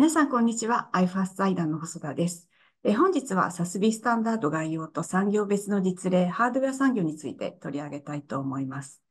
皆さん、こんにちは。iFast 財団の細田です。え本日は、サスビスタンダード概要と産業別の実例、ハードウェア産業について取り上げたいと思います。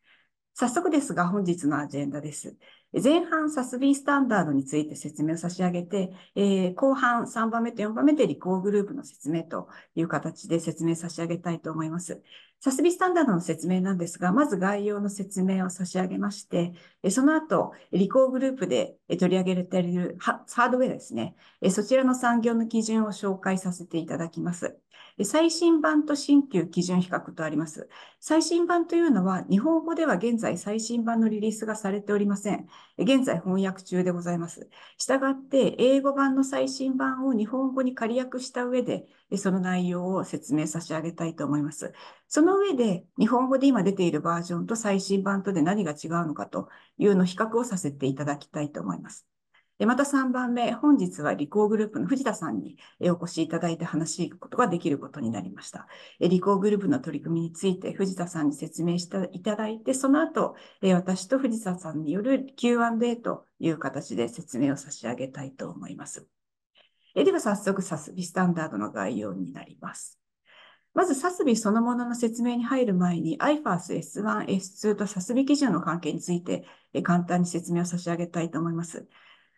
早速ですが、本日のアジェンダです。前半、サスビースタンダードについて説明を差し上げて、えー、後半、3番目と4番目で理工グループの説明という形で説明差し上げたいと思います。サスビスタンダードの説明なんですが、まず概要の説明を差し上げまして、その後、理工グループで取り上げられているハードウェアですね、そちらの産業の基準を紹介させていただきます。最新版と新旧基準比較とあります。最新版というのは、日本語では現在最新版のリリースがされておりません。現在翻訳中でございます。したがって、英語版の最新版を日本語に仮訳した上で、その内容を説明差し上げたいと思います。そのその上で、日本語で今出ているバージョンと最新版とで何が違うのかというのを比較をさせていただきたいと思います。でまた3番目、本日は理工グループの藤田さんにお越しいただいて話しくことができることになりました。理工グループの取り組みについて藤田さんに説明していただいて、その後、私と藤田さんによる Q&A という形で説明を差し上げたいと思います。では早速、サスビスタンダードの概要になります。まず、サスビそのものの説明に入る前に、IFAS S1、S2 とサスビ基準の関係について、え簡単に説明を差し上げたいと思います。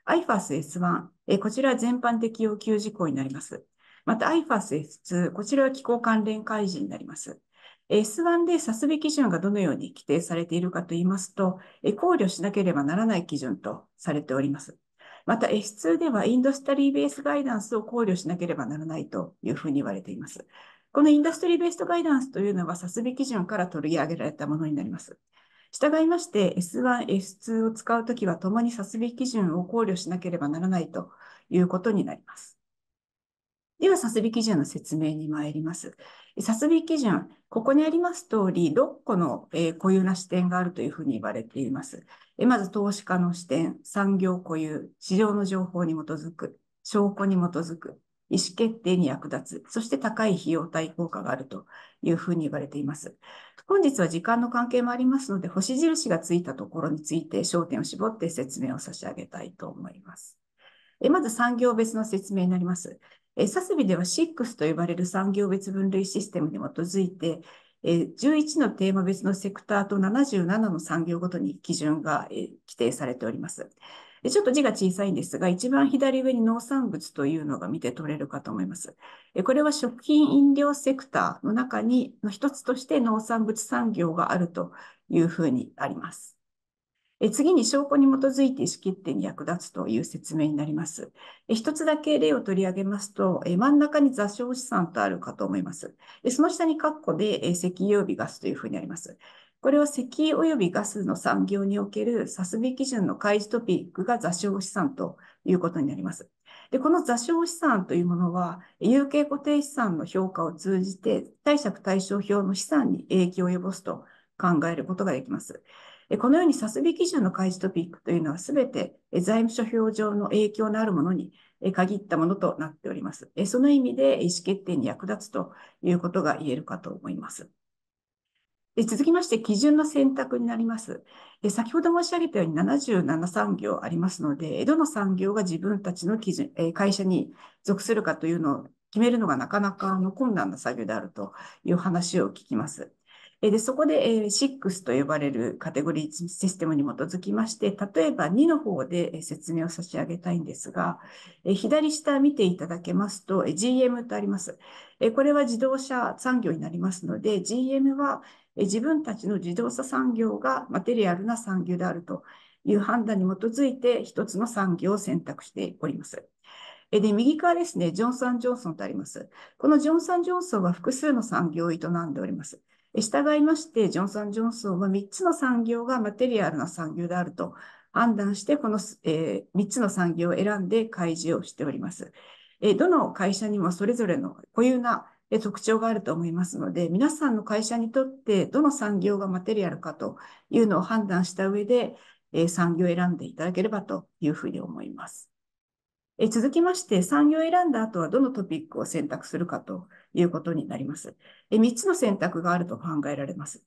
IFAS S1、えこちらは全般的要求事項になります。また IFAS S2、こちらは機構関連開示になります。S1 でサスビ基準がどのように規定されているかといいますと、考慮しなければならない基準とされております。また S2 ではインドスタリーベースガイダンスを考慮しなければならないというふうに言われています。このインダストリーベーストガイダンスというのは、サスビ基準から取り上げられたものになります。従いまして、S1、S2 を使うときは、ともにサスビ基準を考慮しなければならないということになります。では、サスビ基準の説明に参ります。サスビ基準、ここにあります通り、6個の、えー、固有な視点があるというふうに言われています。えまず、投資家の視点、産業固有、市場の情報に基づく、証拠に基づく、意思決定に役立つ、そして高い費用対効果があるというふうに言われています。本日は時間の関係もありますので、星印がついたところについて焦点を絞って説明を差し上げたいと思います。えまず産業別の説明になります。えサスビでは6と呼ばれる産業別分類システムに基づいて、え11のテーマ別のセクターと77の産業ごとに基準がえ規定されております。ちょっと字が小さいんですが、一番左上に農産物というのが見て取れるかと思います。これは食品飲料セクターの中に、の一つとして農産物産業があるというふうにあります。次に証拠に基づいて意思決定に役立つという説明になります。一つだけ例を取り上げますと、真ん中に座礁資産とあるかと思います。その下に括弧で石油オビガスというふうにあります。これは石油及びガスの産業におけるサスビ基準の開示トピックが座礁資産ということになります。で、この座礁資産というものは、有形固定資産の評価を通じて、貸借対照表の資産に影響を及ぼすと考えることができます。このように、サスビ基準の開示トピックというのは、すべて財務諸表上の影響のあるものに限ったものとなっております。その意味で意思決定に役立つということが言えるかと思います。続きまして、基準の選択になります。先ほど申し上げたように77産業ありますので、どの産業が自分たちの基準会社に属するかというのを決めるのがなかなかの困難な作業であるという話を聞きます。で、そこで、えー、6と呼ばれるカテゴリーシステムに基づきまして、例えば2の方で説明を差し上げたいんですが、え左下見ていただけますと、GM とあります。えこれは自動車産業になりますので、GM は自分たちの自動車産業がマテリアルな産業であるという判断に基づいて、1つの産業を選択しております。で、右側ですね、ジョンソン・ジョンソンとあります。このジョンソン・ジョンソンは複数の産業を営んでおります。従いまして、ジョンソン・ジョンソンは3つの産業がマテリアルな産業であると判断して、この、えー、3つの産業を選んで開示をしております。えどの会社にもそれぞれの固有な特徴があると思いますので、皆さんの会社にとってどの産業がマテリアルかというのを判断した上で、え産業を選んでいただければというふうに思います。え続きまして、産業を選んだ後はどのトピックを選択するかということになります。え3つの選択があると考えられます。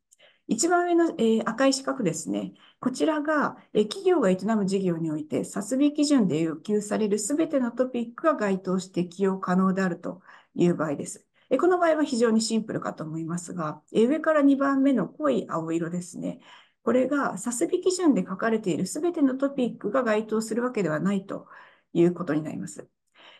一番上の、えー、赤い四角ですね。こちらが、えー、企業が営む事業において、サ殺備基準で要求されるすべてのトピックが該当して起用可能であるという場合です。えー、この場合は非常にシンプルかと思いますが、えー、上から2番目の濃い青色ですね。これが、サ殺備基準で書かれているすべてのトピックが該当するわけではないということになります。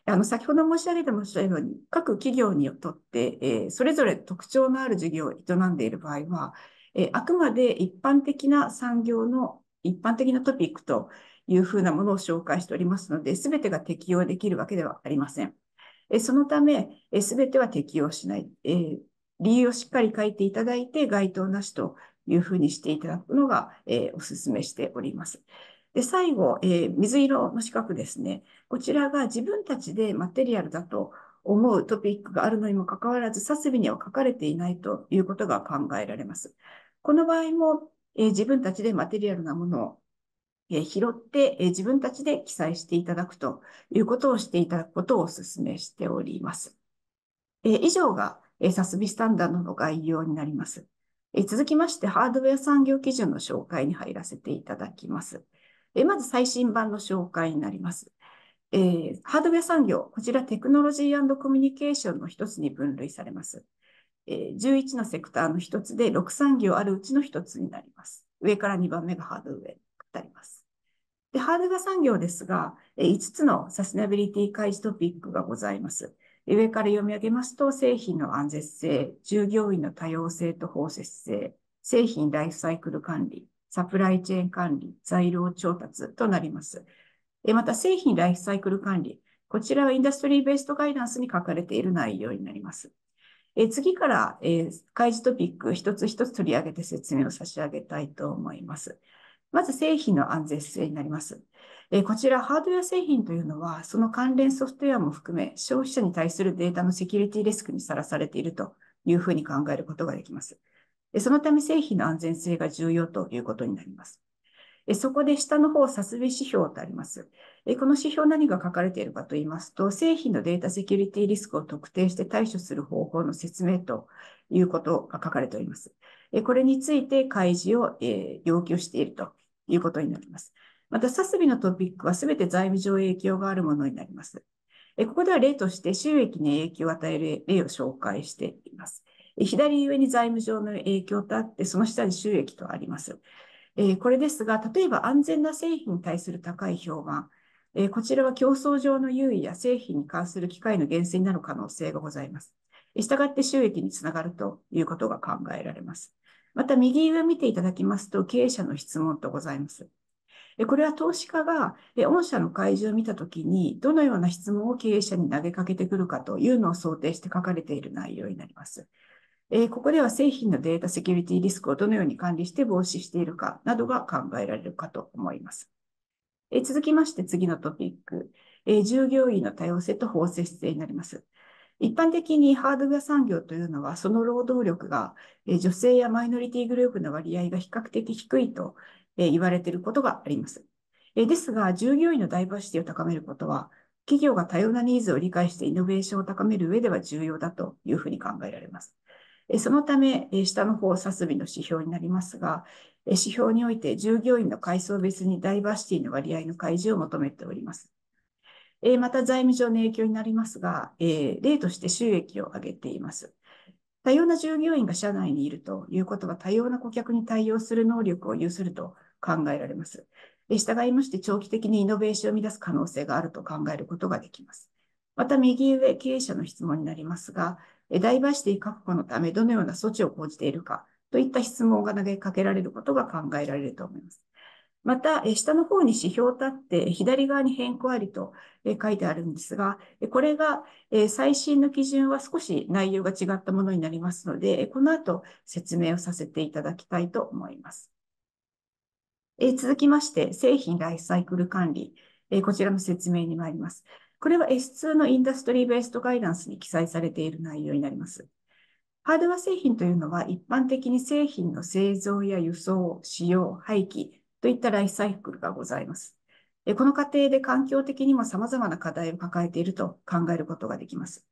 あの、先ほど申し上げてましたように、各企業にとって、えー、それぞれ特徴のある事業を営んでいる場合は、えー、あくまで一般的な産業の一般的なトピックというふうなものを紹介しておりますので、すべてが適用できるわけではありません。えー、そのため、す、え、べ、ては適用しない、えー。理由をしっかり書いていただいて、該当なしというふうにしていただくのが、えー、お勧めしております。で、最後、えー、水色の四角ですね。こちらが自分たちでマテリアルだと思うトピックがあるのにもかかわらず、設備には書かれていないということが考えられます。この場合も、えー、自分たちでマテリアルなものを、え拾って、え自分たちで記載していただくということをしていただくことをお勧めしております。え以上が、えサスビスタンダードの概要になります。え続きまして、ハードウェア産業基準の紹介に入らせていただきます。えまず最新版の紹介になります。えー、ハードウェア産業、こちらテクノロジーコミュニケーションの一つに分類されます。えー、11のセクターの一つで6産業あるうちの一つになります。上から2番目がハードウェアになります。で、ハードウェア産業ですが、5つのサステナビリティ開示トピックがございます。上から読み上げますと、製品の安全性、従業員の多様性と包摂性、製品ライフサイクル管理、サプライチェーン管理、材料調達となります。また、製品ライフサイクル管理。こちらはインダストリーベーストガイダンスに書かれている内容になります。え次から、え開示トピック一つ一つ取り上げて説明を差し上げたいと思います。まず製品の安全性になります。えこちらハードウェア製品というのは、その関連ソフトウェアも含め、消費者に対するデータのセキュリティリスクにさらされているというふうに考えることができます。そのため製品の安全性が重要ということになります。そこで下の方、ス備指標とあります。この指標何が書かれているかと言いますと、製品のデータセキュリティリスクを特定して対処する方法の説明ということが書かれております。これについて開示を要求しているということになります。また、サスビのトピックは全て財務上影響があるものになります。ここでは例として収益に影響を与える例を紹介しています。左上に財務上の影響とあって、その下に収益とあります。これですが、例えば安全な製品に対する高い評判、こちらは競争上の優位や製品に関する機会の厳選になる可能性がございます。したがって収益につながるということが考えられます。また右上見ていただきますと、経営者の質問とございます。これは投資家が御社の会場を見たときに、どのような質問を経営者に投げかけてくるかというのを想定して書かれている内容になります。えー、ここでは製品のデータセキュリティリスクをどのように管理して防止しているかなどが考えられるかと思います。えー、続きまして次のトピック、えー、従業員の多様性と法制性になります。一般的にハードウェア産業というのは、その労働力が女性やマイノリティグループの割合が比較的低いと言われていることがあります。ですが、従業員のダイバーシティを高めることは、企業が多様なニーズを理解してイノベーションを高める上では重要だというふうに考えられます。そのため、下の方サスビの指標になりますが、指標において従業員の階層別にダイバーシティの割合の開示を求めております。また財務上の影響になりますが、例として収益を上げています。多様な従業員が社内にいるということは多様な顧客に対応する能力を有すると考えられます。従いまして長期的にイノベーションを生み出す可能性があると考えることができます。また右上、経営者の質問になりますが、ダイバーシティ確保のためどのような措置を講じているかといった質問が投げかけられることが考えられると思います。また、下の方に指標を立って、左側に変更ありと書いてあるんですが、これが最新の基準は少し内容が違ったものになりますので、この後説明をさせていただきたいと思います。続きまして、製品ライフサイクル管理、こちらの説明に参ります。これは S2 のインダストリーベーストガイダンスに記載されている内容になります。ハードウェア製品というのは一般的に製品の製造や輸送、使用、廃棄といったライフサイクルがございます。この過程で環境的にも様々な課題を抱えていると考えることができます。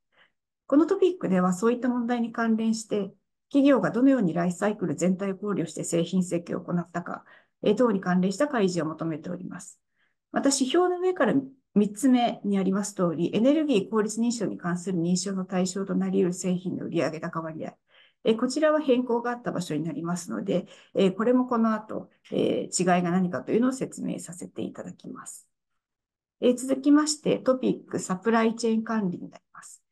このトピックではそういった問題に関連して、企業がどのようにライフサイクル全体を考慮して製品設計を行ったか、等に関連した開示を求めております。また指標の上から3つ目にあります通り、エネルギー効率認証に関する認証の対象となり得る製品の売上高割合。こちらは変更があった場所になりますので、これもこの後、違いが何かというのを説明させていただきます。続きまして、トピック、サプライチェーン管理になります。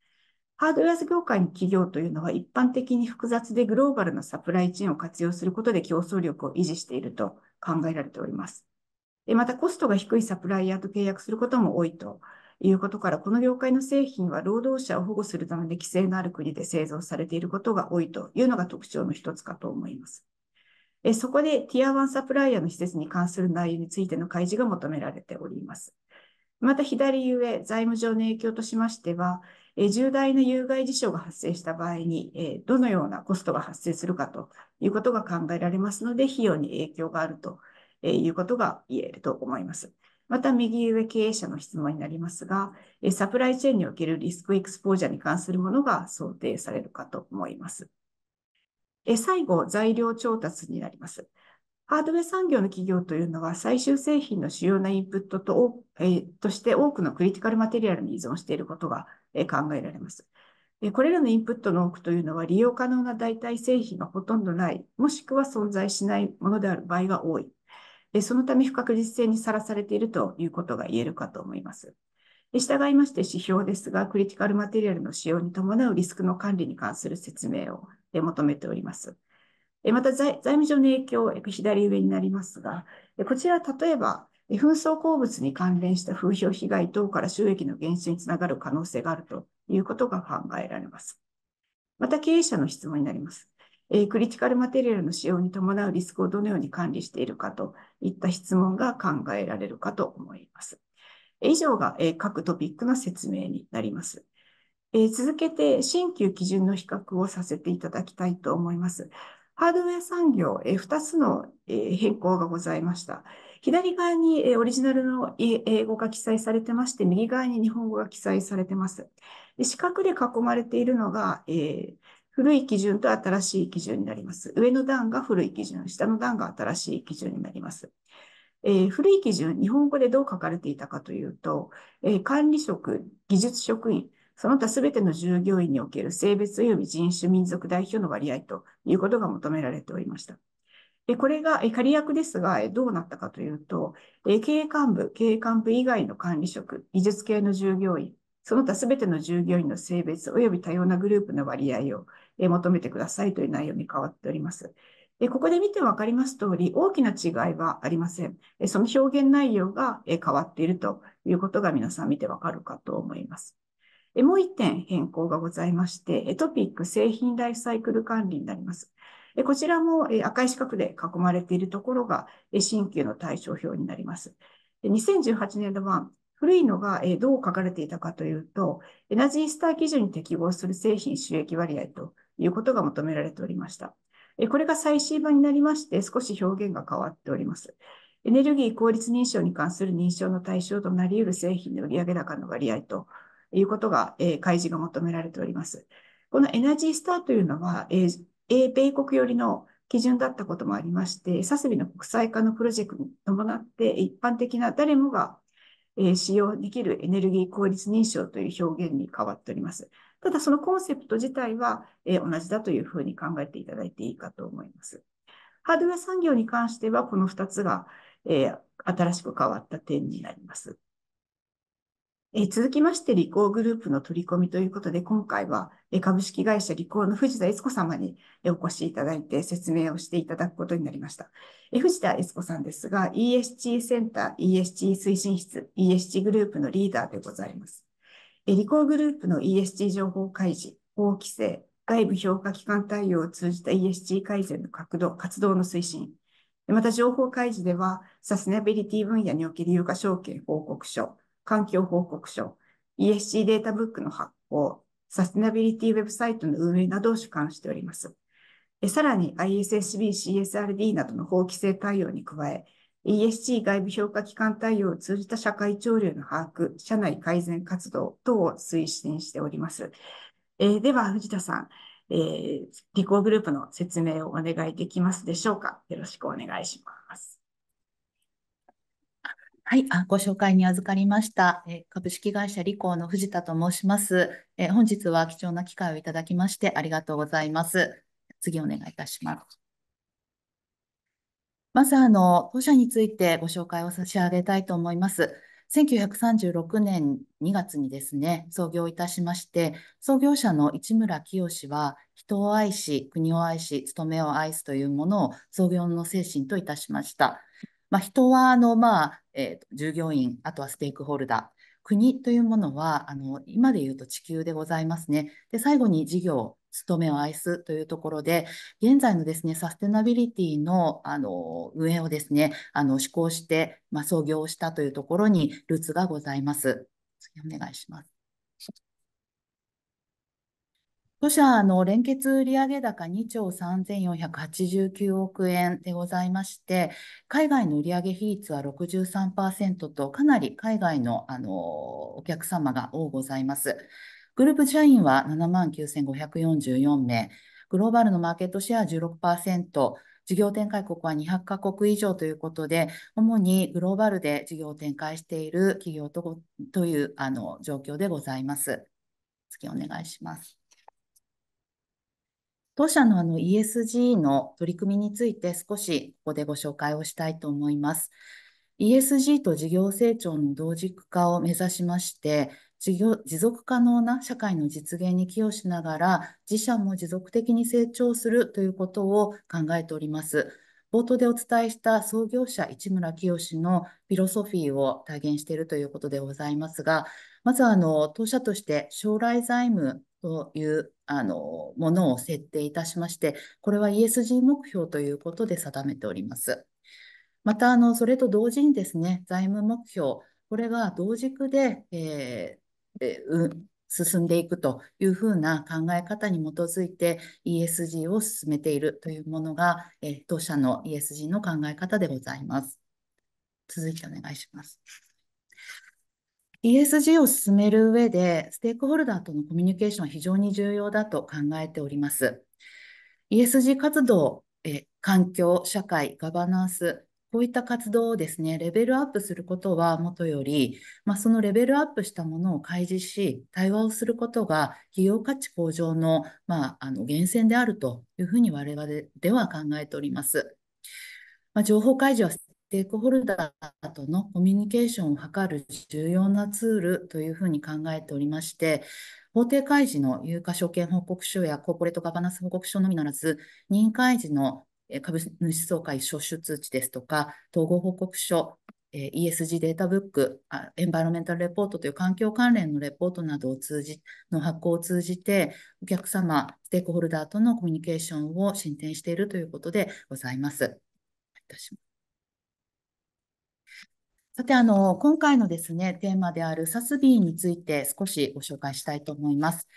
ハードウェア業界の企業というのは一般的に複雑でグローバルなサプライチェーンを活用することで競争力を維持していると考えられております。で、またコストが低いサプライヤーと契約することも多いということから、この業界の製品は労働者を保護するために規制のある国で製造されていることが多いというのが特徴の一つかと思います。えそこでティア1サプライヤーの施設に関する内容についての開示が求められております。また左上、財務上の影響としましては、え重大な有害事象が発生した場合に、えどのようなコストが発生するかということが考えられますので、費用に影響があるとえいうことが言えると思います。また右上経営者の質問になりますが、サプライチェーンにおけるリスクエクスポージャーに関するものが想定されるかと思います。最後、材料調達になります。ハードウェア産業の企業というのは最終製品の主要なインプットと,、えー、として多くのクリティカルマテリアルに依存していることが、え考えられます、これらのインプットの多くというのは利用可能な代替製品がほとんどない、もしくは存在しないものである場合が多いそのため不確実性にさらされているということが言えるかと思います。従いまして指標ですが、クリティカルマテリアルの使用に伴うリスクの管理に関する説明を求めております。また財務上の影響、左上になりますが、こちら例えば、紛争鉱物に関連した風評被害等から収益の減少につながる可能性があるということが考えられます。また経営者の質問になります。えー、クリティカルマテリアルの使用に伴うリスクをどのように管理しているかといった質問が考えられるかと思います。以上が、えー、各トピックの説明になります。えー、続けて、新旧基準の比較をさせていただきたいと思います。ハードウェア産業、えー、2つの、えー、変更がございました。左側に、えー、オリジナルの英語が記載されてまして、右側に日本語が記載されてます。で四角で囲まれているのが、えー、古い基準と新しい基準になります。上の段が古い基準、下の段が新しい基準になります。えー、古い基準、日本語でどう書かれていたかというと、えー、管理職、技術職員、その他全ての従業員における性別及び人種、民族代表の割合ということが求められておりました。でこれが仮役ですが、どうなったかというと、経営幹部、経営幹部以外の管理職、技術系の従業員、その他全ての従業員の性別及び多様なグループの割合をえ求めてくださいという内容に変わっております。でここで見て分かります通り、大きな違いはありません。その表現内容が変わっているということが皆さん見て分かるかと思います。もう1点変更がございまして、トピック製品ライフサイクル管理になります。こちらも赤い四角で囲まれているところが新旧の対象表になります。2018年度版、古いのがどう書かれていたかというと、エナジースター基準に適合する製品収益割合ということが求められておりました。これが最新版になりまして、少し表現が変わっております。エネルギー効率認証に関する認証の対象となり得る製品の売上高の割合ということが、えー、開示が求められております。このエナジースターというのは、えー、米国寄りの基準だったこともありまして、サスビの国際化のプロジェクトに伴って、一般的な誰もが、えー、使用できるエネルギー効率認証という表現に変わっております。ただそのコンセプト自体は、えー、同じだというふうに考えていただいていいかと思います。ハードウェア産業に関しては、この2つが、えー、新しく変わった点になります。えー、続きまして、理工グループの取り込みということで、今回は、え株式会社理工の藤田悦子様に、えお越しいただいて説明をしていただくことになりました。えー、藤田悦子さんですが、ESG センター、ESG 推進室、ESG グループのリーダーでございます。リコーグループの ESG 情報開示、法規制、外部評価機関対応を通じた ESG 改善の活動活動の推進、また情報開示では、サステナビリティ分野における有価証券報告書、環境報告書、ESG データブックの発行、サステナビリティウェブサイトの運営などを主管しております。さらに ISSB、CSRD などの法規制対応に加え、ESG 外部評価機関対応を通じた社会潮流の把握、社内改善活動等を推進しております。えー、では、藤田さん、えー、リコーグループの説明をお願いできますでしょうか。よろしくお願いします。はい、あご紹介に預かりました。え株式会社リコーの藤田と申します。え本日は貴重な機会をいただきましてありがとうございます。次お願いいたします。まずあの、当社についてご紹介を差し上げたいと思います。1936年2月にですね、創業いたしまして、創業者の市村清は、人を愛し、国を愛し、務めを愛すというものを創業の精神といたしました。まあ、人はあの、まあえー、従業員、あとはステークホルダー、国というものはあの今で言うと地球でございますね。で最後に事業務めを愛すというところで、現在のですね、サステナビリティの、あの、運営をですね、あの、施行して、まあ、創業したというところにルーツがございます。次お願いします。当社あの連結売上高2兆3489億円でございまして、海外の売上比率は63%と、かなり海外の、あのお客様が多ございます。グループ社員は79,544名、グローバルのマーケットシェア16%、事業展開国は200カ国以上ということで、主にグローバルで事業を展開している企業とというあの状況でございます。次お願いします。当社のあの ESG の取り組みについて少しここでご紹介をしたいと思います。ESG と事業成長の同軸化を目指しまして、業持続可能な社会の実現に寄与しながら、自社も持続的に成長するということを考えております。冒頭でお伝えした創業者市村清のフィロソフィーを体現しているということでございますが、まずあの当社として将来財務というあのものを設定いたしまして、これは ESG 目標ということで定めております。またあのそれと同時にですね、財務目標、これが同軸で、えう進んでいくというふうな考え方に基づいて ESG を進めているというものが、え当社の ESG の考え方でございます。続いてお願いします。ESG を進める上で、ステークホルダーとのコミュニケーションは非常に重要だと考えております。ESG 活動、え環境、社会、ガバナンス、こういった活動をですね、レベルアップすることはもとより、まあ、そのレベルアップしたものを開示し、対話をすることが企業価値向上の,、まあ、あの源泉であるというふうに我々では考えております。まあ、情報開示はステークホルダーとのコミュニケーションを図る重要なツールというふうに考えておりまして、法定開示の有価証券報告書やコーポレートガバナンス報告書のみならず、任意開示の株主総会招集通知ですとか、統合報告書、ESG データブック、エンバイロメンタルレポートという環境関連のレポートなどを通じ、の発行を通じて、お客様、ステークホルダーとのコミュニケーションを進展しているということでございます。さて、あの、今回のですね、テーマであるサスビーについて少しご紹介したいと思います。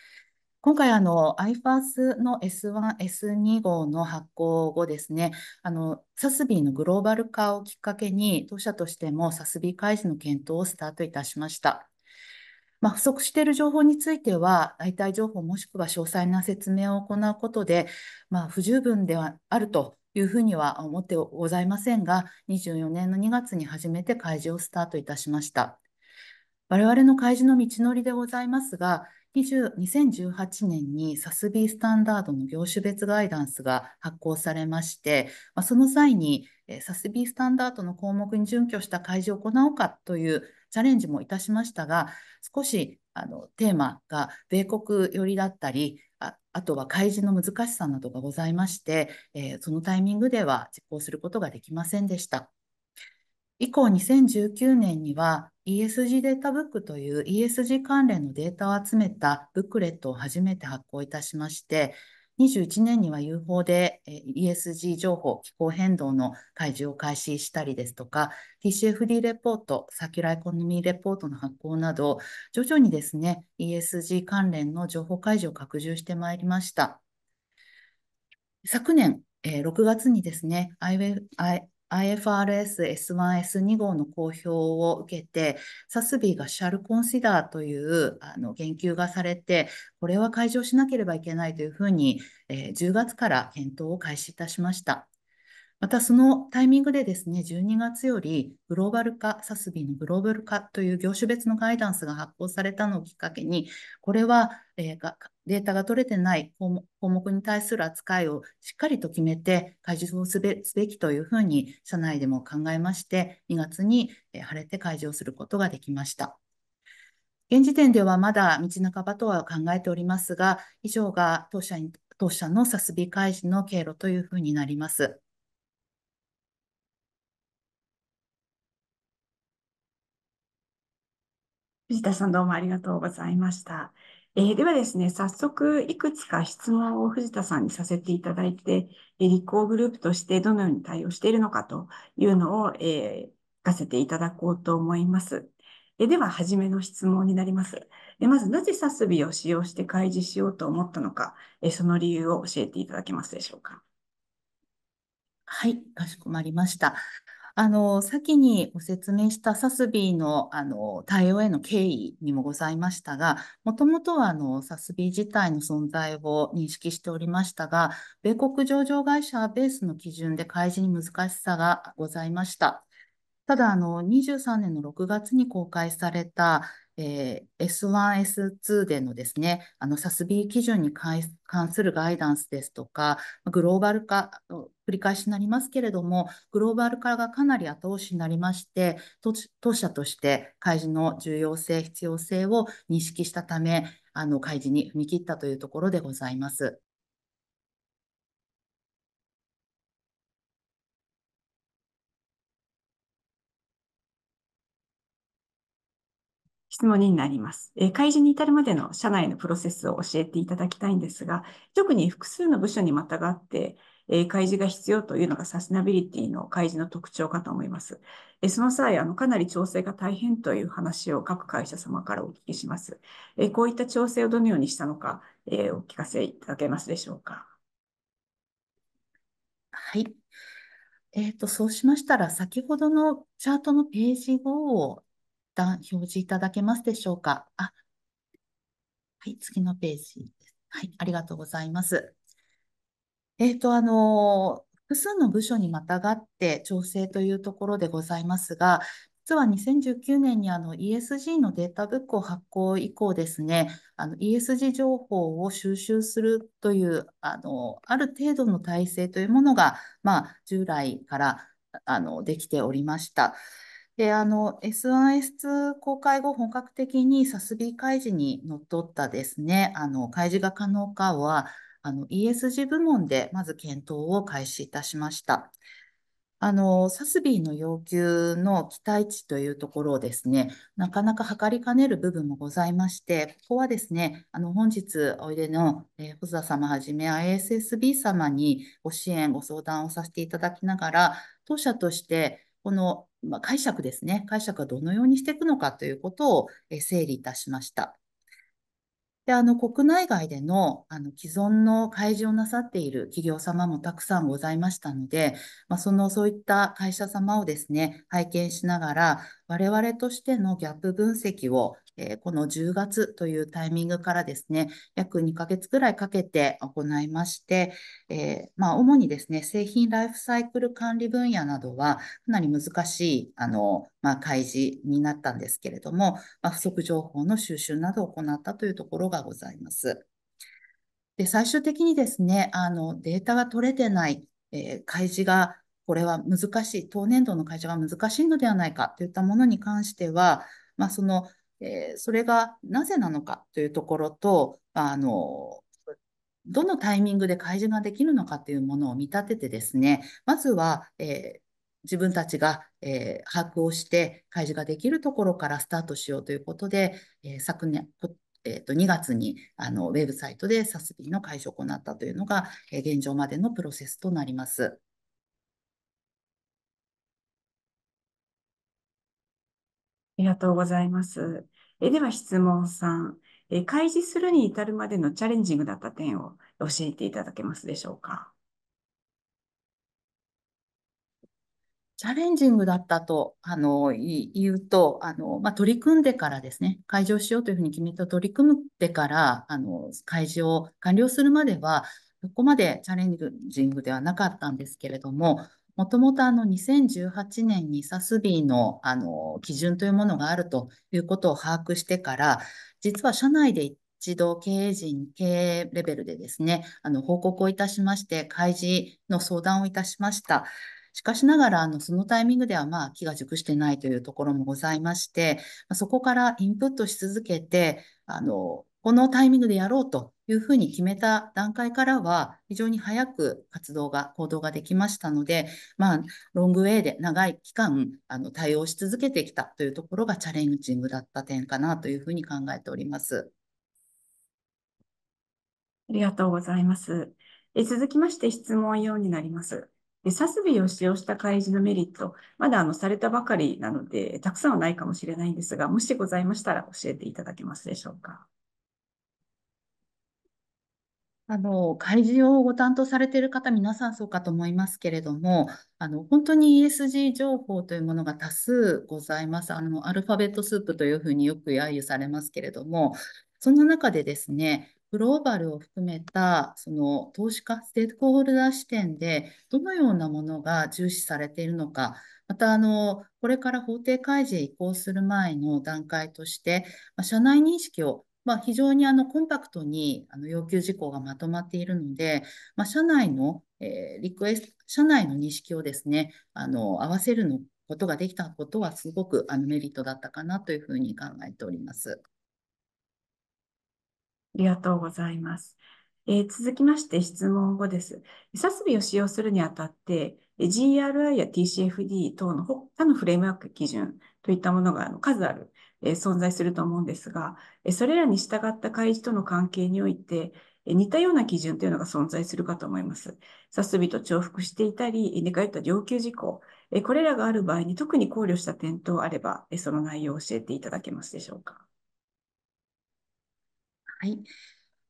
今回あの IFAS の S1、S2 号の発行後ですね、あのサスビーのグローバル化をきっかけに、当社としてもサスビー開示の検討をスタートいたしました。まあ、不足している情報については、代替情報もしくは詳細な説明を行うことで、まあ、不十分ではあるというふうには思ってございませんが、24年の2月に初めて開示をスタートいたしました。我々の開示の道のりでございますが、2018年にサスビースタンダードの業種別ガイダンスが発行されまして、まあ、その際にサスビースタンダードの項目に準拠した開示を行おうかというチャレンジもいたしましたが、少しあのテーマが米国寄りだったり、ああとは開示の難しさなどがございまして、えー、そのタイミングでは実行することができませんでした。以降2019年には ESG データブックという ESG 関連のデータを集めたブックレットを初めて発行いたしまして、21年には UFO で ESG 情報、気候変動の開示を開始したりですとか、TCFD レポート、サーキュラーエコノミーレポートの発行など、徐々にですね、ESG 関連の情報開示を拡充してまいりました。昨年、え6月にですね、IFRS-S1S2 号の公表を受けて、サスビーがシャルコンシダーというあの言及がされて、これは解除しなければいけないというふうに、えー、10月から検討を開始いたしました。またそのタイミングでですね、12月よりグローバル化、サスビのグローバル化という業種別のガイダンスが発行されたのをきっかけに、これは、えー、データが取れてない項目に対する扱いをしっかりと決めて開示をすべきというふうに社内でも考えまして、2月に晴れて開示をすることができました。現時点ではまだ道半ばとは考えておりますが、以上が当社当社のサスビ開示の経路というふうになります。藤田さんどうもありがとうございました。えー、ではですね、早速いくつか質問を藤田さんにさせていただいて、立候グループとしてどのように対応しているのかというのを、えー、聞かせていただこうと思います。えー、では、初めの質問になります。えまず、なぜサスビを使用して開示しようと思ったのか、えー、その理由を教えていただけますでしょうか。はい、かしこまりました。あの、先にご説明したサスビーの、あの、対応への経緯にもございましたが、もともとは、あの、サスビー自体の存在を認識しておりましたが、米国上場会社ベースの基準で開示に難しさがございました。ただ、あの、23年の6月に公開された、えー、S1、S2 でのですね、あの、サスビー基準に関するガイダンスですとか、グローバル化、繰り返しになりますけれども、グローバル化がかなり後押しになりまして、当社として開示の重要性、必要性を認識したため、あの開示に踏み切ったというところでございます。質問になります。えー、開示に至るまでの社内のプロセスを教えていただきたいんですが、特に複数の部署にまたがって、えー、開示が必要というのがサステナビリティの開示の特徴かと思います。えー、その際あの、かなり調整が大変という話を各会社様からお聞きします。えこういった調整をどのようにしたのか、えお聞かせいただけますでしょうか。はい。えっ、と、そうしましたら、先ほどのチャートのページを旦表示いただけますでしょうか。あ、はい、次のページです。はい、ありがとうございます。えっ、ー、と、あのー、複数の部署にまたがって調整というところでございますが、実は2019年にあの ESG のデータブックを発行以降ですね、あの ESG 情報を収集するというあのある程度の体制というものが、まあ、従来からあのできておりました。で、あの、S1、S2 公開後、本格的に SASB 開示にのっとったですね、あの、開示が可能かは、あの、ESG 部門でまず検討を開始いたしました。あの、サスビーの要求の期待値というところをですね、なかなか測りかねる部分もございまして、ここはですね、あの、本日おいでの、えー、保田様はじめ ISSB 様にご支援、ご相談をさせていただきながら、当社として、このまあ、解釈ですね。解釈はどのようにしていくのかということを、え整理いたしました。で、あの、国内外での、あの、既存の開示をなさっている企業様もたくさんございましたので、まあ、その、そういった会社様をですね、拝見しながら、我々としてのギャップ分析を、えー、この10月というタイミングからですね、約2ヶ月くらいかけて行いまして、えー、まあ、主にですね、製品ライフサイクル管理分野などは、かなり難しい、あの、まあ、開示になったんですけれども、まあ、不足情報の収集などを行ったというところがございます。で最終的にですね、あのデータが取れてない、えー、開示がこれは難しい、当年度の会社が難しいのではないかといったものに関しては、まあ、その、えー、それがなぜなのかというところと、あの、どのタイミングで開示ができるのかというものを見立ててですね、まずは、えー、自分たちが、えー、把握をして開示ができるところからスタートしようということで、えー、昨年、えー、と2月にあのウェブサイトでサスビーの開示を行ったというのが、え現状までのプロセスとなります。りがとうございます。えでは質問さんえ、開示するに至るまでのチャレンジングだった点を教えていただけますでしょうか。チャレンジングだったとあの言うと、あのまあ、取り組んでからですね、開示をしようというふうに決めて取り組んでからあの、開示を完了するまでは、そこまでチャレンジングではなかったんですけれども、もともとあの2018年にサスビーのあの基準というものがあるということを把握してから、実は社内で一度経営陣、経営レベルでですね、あの報告をいたしまして、開示の相談をいたしました。しかしながら、あのそのタイミングでは、まあ、気が熟してないというところもございまして、そこからインプットし続けて、あのこのタイミングでやろうというふうに決めた段階からは、非常に早く活動が、行動ができましたので、まあ、ロングウェイで長い期間、あの対応し続けてきたというところがチャレンジングだった点かなというふうに考えております。ありがとうございます。え続きまして質問用になります。サスビを使用した開示のメリット、まだあのされたばかりなので、たくさんはないかもしれないんですが、もしございましたら教えていただけますでしょうか。あの、開示をご担当されている方、皆さんそうかと思いますけれども、あの、本当に ESG 情報というものが多数ございます。あの、アルファベットスープというふうによく揶揄されますけれども、そんな中でですね、グローバルを含めたその投資家、ステークホルダー視点でどのようなものが重視されているのか、またあのこれから法定開示へ移行する前の段階として、ま社内認識をまあ、非常にあのコンパクトにあの要求事項がまとまっているので、まあ、社内の、えー、リクエスト、社内の認識をですね、あの合わせるのことができたことはすごくあのメリットだったかなというふうに考えております。ありがとうございます。えー、続きまして質問後です。設備を使用するにあたって、GRI や TCFD 等の他のフレームワーク基準といったものが数ある存在すると思うんですが、それらに従った開示との関係において、似たような基準というのが存在するかと思います。さすびと重複していたり、寝返った要求事項、これらがある場合に特に考慮した点等あれば、その内容を教えていただけますでしょうか。はい。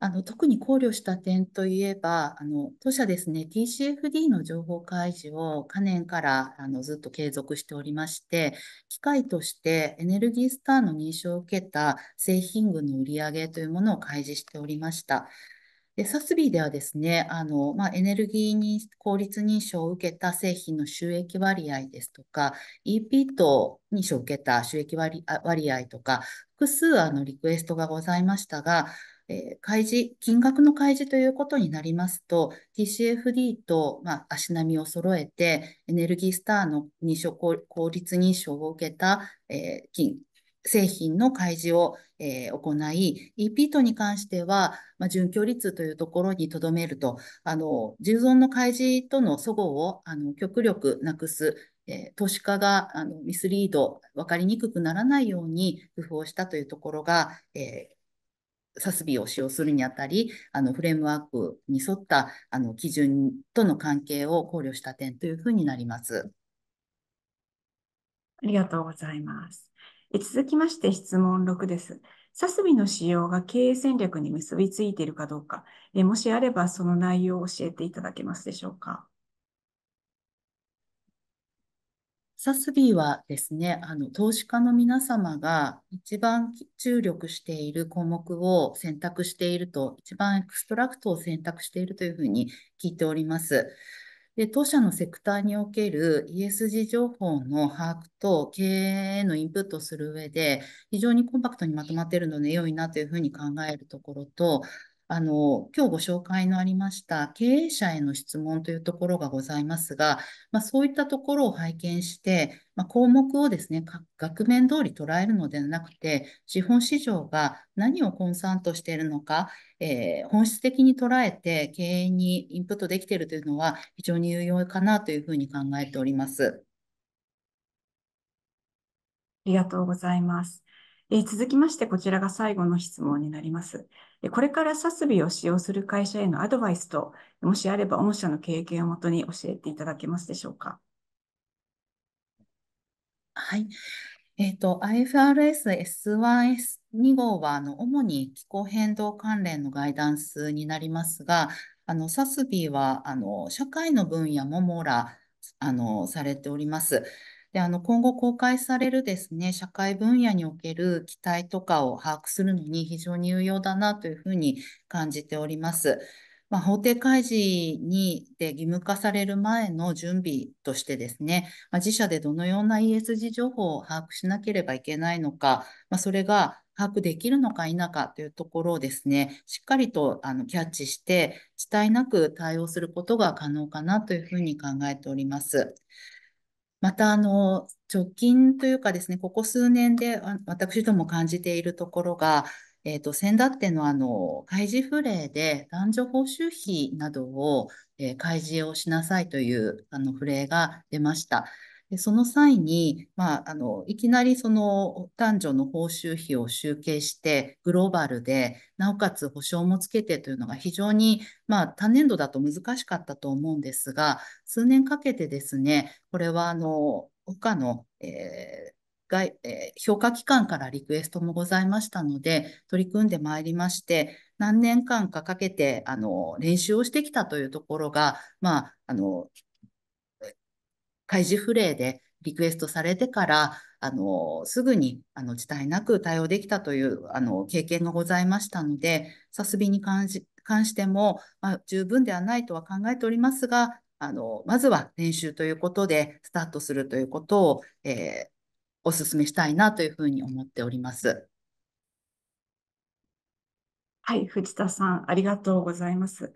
あの特に考慮した点といえば、あの当社ですね、TCFD の情報開示を可年からあのずっと継続しておりまして、機械としてエネルギースターの認証を受けた製品群の売り上げというものを開示しておりました。で、サスビーではですね、あの、まあ、エネルギーに効率認証を受けた製品の収益割合ですとか、EP と認証を受けた収益割合とか、複数あのリクエストがございましたが、えー、開示、金額の開示ということになりますと、TCFD と、まあ、足並みを揃えて、エネルギースターの認証効率認証を受けた、えー、金、製品の開示を、えー、行い、EP とに関しては、まあ、準拠率というところにとどめると、あの、従存の開示との齟齬をあの極力なくす、えー、投資家があのミスリード、分かりにくくならないように工夫をしたというところが、えー、サスビを使用するにあたり、あのフレームワークに沿ったあの基準との関係を考慮した点というふうになります。ありがとうございます。続きまして質問6です。サスビの使用が経営戦略に結びついているかどうか、もしあればその内容を教えていただけますでしょうか。サスビーはですね、あの投資家の皆様が一番注力している項目を選択していると、一番エクストラクトを選択しているというふうに聞いております。で当社のセクターにおける ESG 情報の把握と経営へのインプットをする上で、非常にコンパクトにまとまっているので良いなというふうに考えるところと、あの、今日ご紹介のありました経営者への質問というところがございますが、まあ、そういったところを拝見して、まあ、項目をですね、額面通り捉えるのではなくて、資本市場が何をコンサートしているのか、えー、本質的に捉えて経営にインプットできているというのは非常に有用かなというふうに考えております。ありがとうございます。えー、続きまして、こちらが最後の質問になります。これからサスビを使用する会社へのアドバイスと、もしあれば御社の経験をもとに教えていただけますでしょうか。はい。えっ、ー、と、IFRS S1S2 号は、あの、主に気候変動関連のガイダンスになりますが、あの、サスビは、あの、社会の分野も網羅、あの、されております。で、あの、今後公開されるですね、社会分野における期待とかを把握するのに非常に有用だなというふうに感じております。まあ、法定開示にで義務化される前の準備としてですね、まあ、自社でどのような ESG 情報を把握しなければいけないのか、まあ、それが把握できるのか否かというところをですね、しっかりとあのキャッチして、遅滞なく対応することが可能かなというふうに考えております。また、あの、直近というかですね、ここ数年で私ども感じているところが、えっ、ー、と、先だってのあの、開示不ーで男女報酬費などを、えー、開示をしなさいというあの、不令が出ました。でその際に、まあ、あのいきなりその男女の報酬費を集計してグローバルでなおかつ保証もつけてというのが非常に、まあ、単年度だと難しかったと思うんですが数年かけてですねこれはあの他の、えーえ評価機関からリクエストもございましたので取り組んでまいりまして何年間かかけてあの練習をしてきたというところが、まあ、あの開示不例でリクエストされてから、あの、すぐに、あの、遅滞なく対応できたという、あの、経験がございましたので、サスビに関し関しても、まあ、十分ではないとは考えておりますが、あの、まずは練習ということで、スタートするということを、えー、お勧めしたいなというふうに思っております。はい、藤田さん、ありがとうございます。